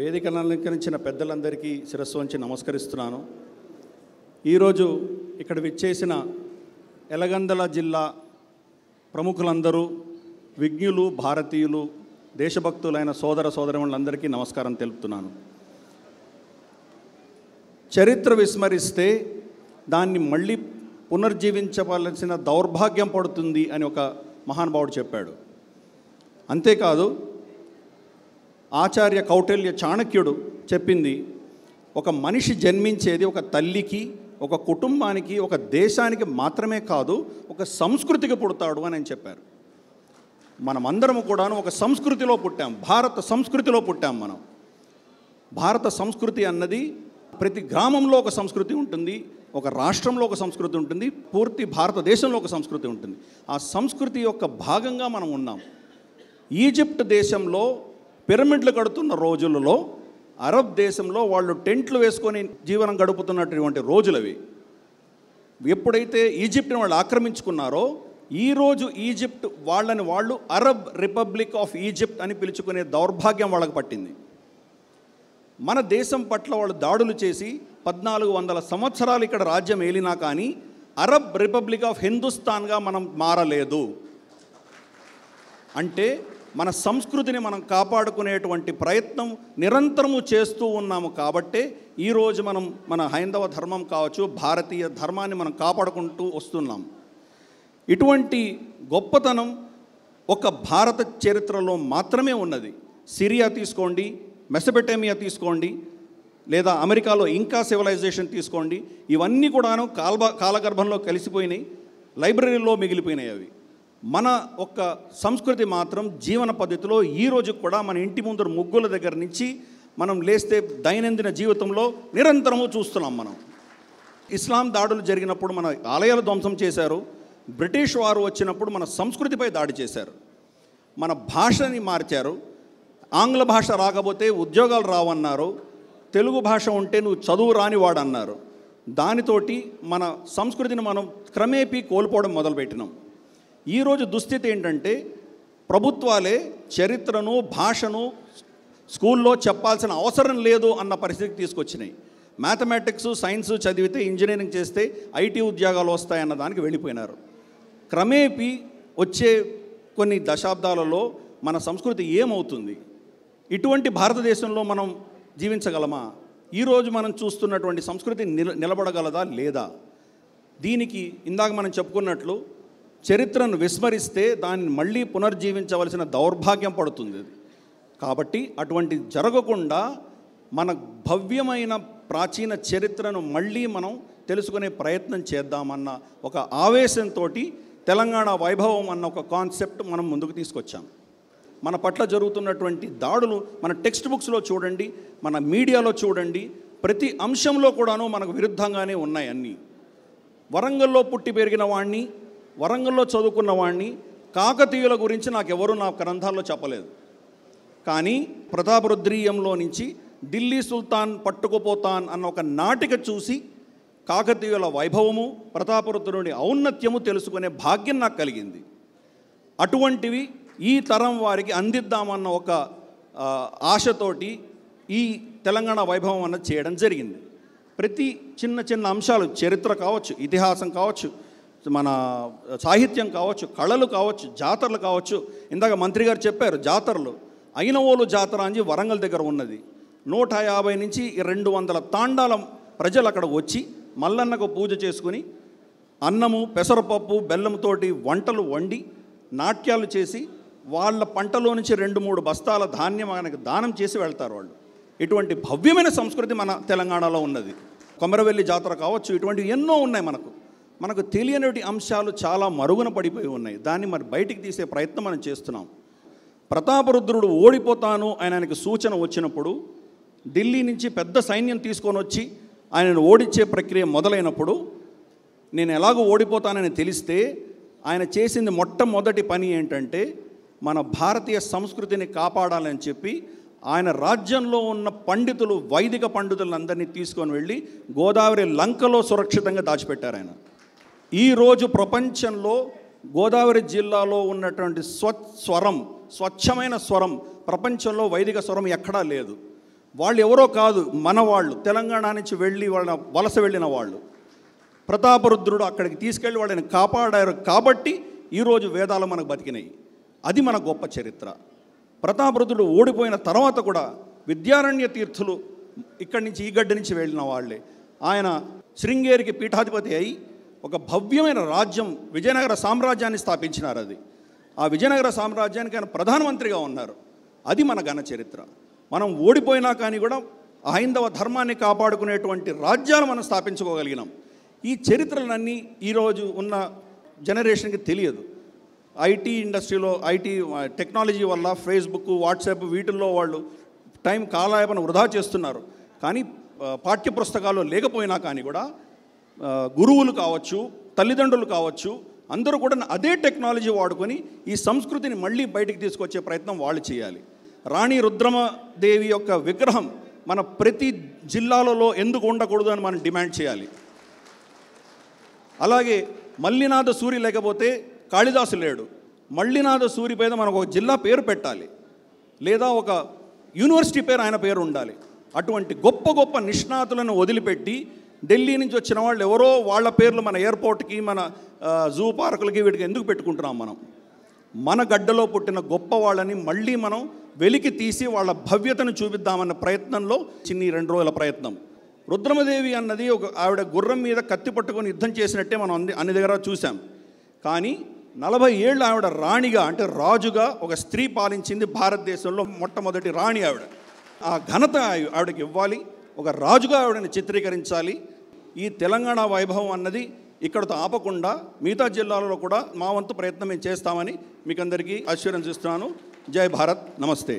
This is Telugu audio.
వేదికను అలంకరించిన పెద్దలందరికీ శిరస్సు వంచి నమస్కరిస్తున్నాను ఈరోజు ఇక్కడ విచ్చేసిన ఎలగందల జిల్లా ప్రముఖులందరూ విజ్ఞులు భారతీయులు దేశభక్తులైన సోదర సోదరులందరికీ నమస్కారం తెలుపుతున్నాను చరిత్ర విస్మరిస్తే దాన్ని మళ్ళీ పునర్జీవించవలసిన దౌర్భాగ్యం పడుతుంది అని ఒక మహానుభావుడు చెప్పాడు అంతేకాదు ఆచార్య కౌటల్య చాణక్యుడు చెప్పింది ఒక మనిషి జన్మించేది ఒక తల్లికి ఒక కుటుంబానికి ఒక దేశానికి మాత్రమే కాదు ఒక సంస్కృతికి పుడతాడు అని చెప్పారు మనమందరం కూడాను ఒక సంస్కృతిలో పుట్టాం భారత సంస్కృతిలో పుట్టాం మనం భారత సంస్కృతి అన్నది ప్రతి గ్రామంలో ఒక సంస్కృతి ఉంటుంది ఒక రాష్ట్రంలో ఒక సంస్కృతి ఉంటుంది పూర్తి భారతదేశంలో ఒక సంస్కృతి ఉంటుంది ఆ సంస్కృతి యొక్క భాగంగా మనం ఉన్నాం ఈజిప్ట్ దేశంలో పిరమిడ్లు కడుతున్న రోజులలో అరబ్ దేశంలో వాళ్ళు టెంట్లు వేసుకొని జీవనం గడుపుతున్నటువంటి రోజులవి ఎప్పుడైతే ఈజిప్ట్ని వాళ్ళు ఆక్రమించుకున్నారో ఈరోజు ఈజిప్ట్ వాళ్ళని వాళ్ళు అరబ్ రిపబ్లిక్ ఆఫ్ ఈజిప్ట్ అని పిలుచుకునే దౌర్భాగ్యం వాళ్ళకి పట్టింది మన దేశం పట్ల వాళ్ళు దాడులు చేసి పద్నాలుగు వందల సంవత్సరాలు ఇక్కడ రాజ్యం ఏలినా కానీ అరబ్ రిపబ్లిక్ ఆఫ్ హిందుస్థాన్గా మనం మారలేదు అంటే మన సంస్కృతిని మనం కాపాడుకునేటువంటి ప్రయత్నం నిరంతరము చేస్తూ ఉన్నాము కాబట్టే ఈరోజు మనం మన హైందవ ధర్మం కావచ్చు భారతీయ ధర్మాన్ని మనం కాపాడుకుంటూ వస్తున్నాం ఇటువంటి గొప్పతనం ఒక భారత చరిత్రలో మాత్రమే ఉన్నది సిరియా తీసుకోండి మెసబెటేమియా తీసుకోండి లేదా అమెరికాలో ఇంకా సివిలైజేషన్ తీసుకోండి ఇవన్నీ కూడాను కాల్బ కాలగర్భంలో కలిసిపోయినాయి లైబ్రరీలో మిగిలిపోయినాయి అవి మన ఒక్క సంస్కృతి మాత్రం జీవన పద్ధతిలో ఈరోజు కూడా మన ఇంటి ముందర ముగ్గుల దగ్గర నుంచి మనం లేస్తే దైనందిన జీవితంలో నిరంతరము చూస్తున్నాం మనం ఇస్లాం దాడులు జరిగినప్పుడు మన ఆలయాలు ధ్వంసం చేశారు బ్రిటిష్ వారు వచ్చినప్పుడు మన సంస్కృతిపై దాడి చేశారు మన భాషని మార్చారు ఆంగ్ల భాష రాకపోతే ఉద్యోగాలు రావన్నారు తెలుగు భాష ఉంటే నువ్వు చదువు రాని అన్నారు దానితోటి మన సంస్కృతిని మనం క్రమేపీ కోల్పోవడం మొదలుపెట్టినాం ఈరోజు దుస్థితి ఏంటంటే ప్రభుత్వాలే చరిత్రను భాషను స్కూల్లో చెప్పాల్సిన అవసరం లేదు అన్న పరిస్థితికి తీసుకొచ్చినాయి మ్యాథమెటిక్స్ సైన్స్ చదివితే ఇంజనీరింగ్ చేస్తే ఐటీ ఉద్యోగాలు వస్తాయన్న దానికి వెళ్ళిపోయినారు క్రమేపీ వచ్చే కొన్ని దశాబ్దాలలో మన సంస్కృతి ఏమవుతుంది ఇటువంటి భారతదేశంలో మనం జీవించగలమా ఈరోజు మనం చూస్తున్నటువంటి సంస్కృతి నిలబడగలదా లేదా దీనికి ఇందాక మనం చెప్పుకున్నట్లు చరిత్రను విస్మరిస్తే దాన్ని మళ్ళీ పునర్జీవించవలసిన దౌర్భాగ్యం పడుతుంది కాబట్టి అటువంటి జరగకుండా మన భవ్యమైన ప్రాచీన చరిత్రను మళ్ళీ మనం తెలుసుకునే ప్రయత్నం చేద్దామన్న ఒక ఆవేశంతో తెలంగాణ వైభవం అన్న ఒక కాన్సెప్ట్ మనం ముందుకు తీసుకొచ్చాం మన పట్ల జరుగుతున్నటువంటి దాడులు మన టెక్స్ట్ బుక్స్లో చూడండి మన మీడియాలో చూడండి ప్రతి అంశంలో కూడాను మనకు విరుద్ధంగానే ఉన్నాయన్నీ వరంగల్లో పుట్టి పెరిగిన వాడిని వరంగల్లో చదువుకున్న వాడిని కాకతీయుల గురించి నాకు ఎవరు నా గ్రంథాల్లో చెప్పలేదు కానీ ప్రతాపరుద్రీయంలో నుంచి ఢిల్లీ సుల్తాన్ పట్టుకుపోతాన్ అన్న ఒక నాటిక చూసి కాకతీయుల వైభవము ప్రతాపరుద్రుని ఔన్నత్యము తెలుసుకునే భాగ్యం నాకు కలిగింది అటువంటివి ఈ తరం వారికి అందిద్దామన్న ఒక ఆశతోటి ఈ తెలంగాణ వైభవం అన్నది చేయడం జరిగింది ప్రతి చిన్న చిన్న అంశాలు చరిత్ర కావచ్చు ఇతిహాసం కావచ్చు మన సాహిత్యం కావచ్చు కళలు కావచ్చు జాతరలు కావచ్చు ఇందాక మంత్రి గారు చెప్పారు జాతరలు అయినవోలు జాతర అని వరంగల్ దగ్గర ఉన్నది నూట యాభై నుంచి రెండు వందల తాండాల ప్రజలు అక్కడ వచ్చి మల్లన్నకు పూజ చేసుకుని అన్నము పెసరపప్పు బెల్లంతోటి వంటలు వండి నాట్యాలు చేసి వాళ్ళ పంటలో నుంచి రెండు మూడు బస్తాల ధాన్యం ఆయనకు దానం చేసి వెళ్తారు వాళ్ళు ఇటువంటి భవ్యమైన సంస్కృతి మన తెలంగాణలో ఉన్నది కొమరవెల్లి జాతర కావచ్చు ఇటువంటివి ఎన్నో ఉన్నాయి మనకు మనకు తెలియనటువంటి అంశాలు చాలా మరుగున పడిపోయి ఉన్నాయి దాన్ని మరి బయటికి తీసే ప్రయత్నం మనం చేస్తున్నాం ప్రతాపరుద్రుడు ఓడిపోతాను అని ఆయనకి సూచన వచ్చినప్పుడు ఢిల్లీ నుంచి పెద్ద సైన్యం తీసుకొని వచ్చి ఆయనను ఓడించే ప్రక్రియ మొదలైనప్పుడు నేను ఎలాగో ఓడిపోతానని తెలిస్తే ఆయన చేసింది మొట్టమొదటి పని ఏంటంటే మన భారతీయ సంస్కృతిని కాపాడాలని చెప్పి ఆయన రాజ్యంలో ఉన్న పండితులు వైదిక పండితులందరినీ తీసుకొని వెళ్ళి గోదావరి లంకలో సురక్షితంగా దాచిపెట్టారు ఆయన ఈరోజు ప్రపంచంలో గోదావరి జిల్లాలో ఉన్నటువంటి స్వ స్వరం స్వచ్ఛమైన స్వరం ప్రపంచంలో వైదిక స్వరం ఎక్కడా లేదు వాళ్ళు ఎవరో కాదు మన వాళ్ళు తెలంగాణ నుంచి వెళ్ళి వాళ్ళ వలస వెళ్ళిన వాళ్ళు ప్రతాపరుద్రుడు అక్కడికి తీసుకెళ్ళి వాళ్ళని కాపాడారు కాబట్టి ఈరోజు వేదాలు మనకు బతికినాయి అది మన గొప్ప చరిత్ర ప్రతాపరుద్రుడు ఓడిపోయిన తర్వాత కూడా విద్యారణ్య తీర్థులు ఇక్కడి నుంచి ఈ గడ్డ నుంచి వెళ్ళిన వాళ్ళే ఆయన శృంగేరికి పీఠాధిపతి అయి ఒక భవ్యమైన రాజ్యం విజయనగర సామ్రాజ్యాన్ని స్థాపించినారు అది ఆ విజయనగర సామ్రాజ్యానికి ఆయన ప్రధానమంత్రిగా ఉన్నారు అది మన ఘన చరిత్ర మనం ఓడిపోయినా కానీ కూడా హైందవ ధర్మాన్ని కాపాడుకునేటువంటి రాజ్యాలు మనం స్థాపించుకోగలిగినాం ఈ చరిత్రలన్నీ ఈరోజు ఉన్న జనరేషన్కి తెలియదు ఐటీ ఇండస్ట్రీలో ఐటీ టెక్నాలజీ వల్ల ఫేస్బుక్ వాట్సాప్ వీటిల్లో వాళ్ళు టైం కాలాయపన వృధా చేస్తున్నారు కానీ పాఠ్య లేకపోయినా కానీ కూడా గురువులు కావచ్చు తల్లిదండ్రులు కావచ్చు అందరూ కూడా అదే టెక్నాలజీ వాడుకొని ఈ సంస్కృతిని మళ్ళీ బయటికి తీసుకొచ్చే ప్రయత్నం వాళ్ళు చేయాలి రాణి రుద్రమదేవి యొక్క విగ్రహం మన ప్రతి జిల్లాలలో ఎందుకు ఉండకూడదు అని మనం డిమాండ్ చేయాలి అలాగే మల్లినాథ సూరి లేకపోతే కాళిదాసు లేడు మల్లినాథ సూరి పైన మనం ఒక జిల్లా పేరు పెట్టాలి లేదా ఒక యూనివర్సిటీ పేరు ఆయన పేరు ఉండాలి అటువంటి గొప్ప గొప్ప నిష్ణాతులను వదిలిపెట్టి ఢిల్లీ నుంచి వచ్చిన వాళ్ళు ఎవరో వాళ్ళ పేర్లు మన ఎయిర్పోర్ట్కి మన జూ పార్కులకి వీటికి ఎందుకు పెట్టుకుంటున్నాం మనం మన గడ్డలో పుట్టిన గొప్ప వాళ్ళని మళ్ళీ మనం వెలికి తీసి వాళ్ళ భవ్యతను చూపిద్దామన్న ప్రయత్నంలో చిన్ని రెండు రోజుల ప్రయత్నం రుద్రమదేవి అన్నది ఒక ఆవిడ గుర్రం మీద కత్తి పట్టుకొని యుద్ధం చేసినట్టే మనం అంది అన్ని దగ్గర చూసాం కానీ నలభై ఏళ్ళు ఆవిడ రాణిగా అంటే రాజుగా ఒక స్త్రీ పాలించింది భారతదేశంలో మొట్టమొదటి రాణి ఆవిడ ఆ ఘనత ఆవిడకి ఇవ్వాలి ఒక రాజుగా ఆవిడని చిత్రీకరించాలి ఈ తెలంగాణ వైభవం అన్నది ఇక్కడతో ఆపకుండా మిగతా జిల్లాలలో కూడా మా వంతు ప్రయత్నం మేము చేస్తామని మీకు అందరికీ ఆశ్చర్యం ఇస్తున్నాను జై భారత్ నమస్తే